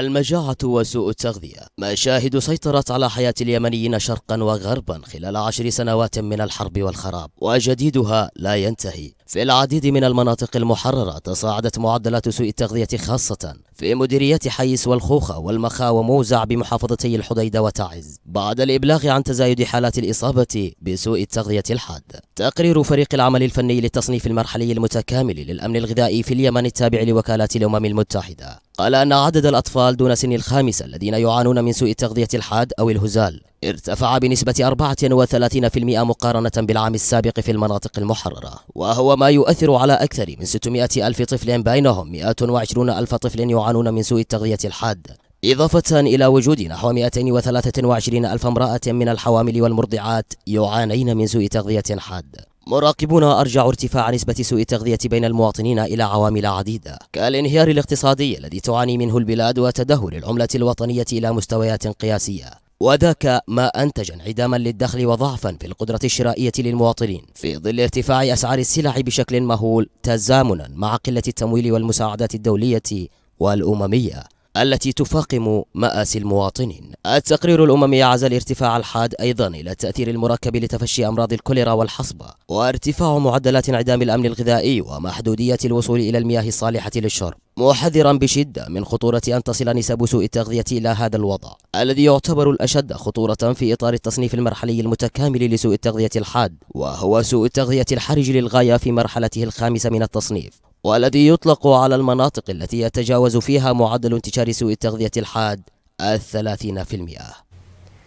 المجاعة وسوء التغذية مشاهد سيطرت على حياة اليمنيين شرقا وغربا خلال عشر سنوات من الحرب والخراب وجديدها لا ينتهي في العديد من المناطق المحررة تصاعدت معدلات سوء التغذية خاصة في مديريات حيس والخوخة والمخا وموزع بمحافظتي الحديدة وتعز بعد الإبلاغ عن تزايد حالات الإصابة بسوء التغذية الحاد تقرير فريق العمل الفني للتصنيف المرحلي المتكامل للأمن الغذائي في اليمن التابع لوكالات الأمم المتحدة قال أن عدد الأطفال دون سن الخامسة الذين يعانون من سوء التغذية الحاد أو الهزال ارتفع بنسبة 34% مقارنة بالعام السابق في المناطق المحررة وهو ما يؤثر على أكثر من 600 ألف طفل بينهم 120 ألف طفل يعانون من سوء التغذية الحاد إضافة إلى وجود نحو 223 ألف امرأة من الحوامل والمرضعات يعانين من سوء تغذية حاد مراقبون أرجع ارتفاع نسبة سوء التغذية بين المواطنين إلى عوامل عديدة كالانهيار الاقتصادي الذي تعاني منه البلاد وتدهور العملة الوطنية إلى مستويات قياسية وذاك ما أنتج انعداما للدخل وضعفا في القدرة الشرائية للمواطنين في ظل ارتفاع أسعار السلع بشكل مهول تزامنا مع قلة التمويل والمساعدات الدولية والأممية التي تفاقم مآسي المواطنين التقرير الأممي عزا الارتفاع الحاد أيضا إلى التأثير المركب لتفشي أمراض الكوليرا والحصبة وارتفاع معدلات انعدام الأمن الغذائي ومحدودية الوصول إلى المياه الصالحة للشرب محذرا بشدة من خطورة أن تصل نسب سوء التغذية إلى هذا الوضع الذي يعتبر الأشد خطورة في إطار التصنيف المرحلي المتكامل لسوء التغذية الحاد وهو سوء التغذية الحرج للغاية في مرحلته الخامسة من التصنيف والذي يطلق على المناطق التي يتجاوز فيها معدل انتشار سوء التغذية الحاد الثلاثين في المئة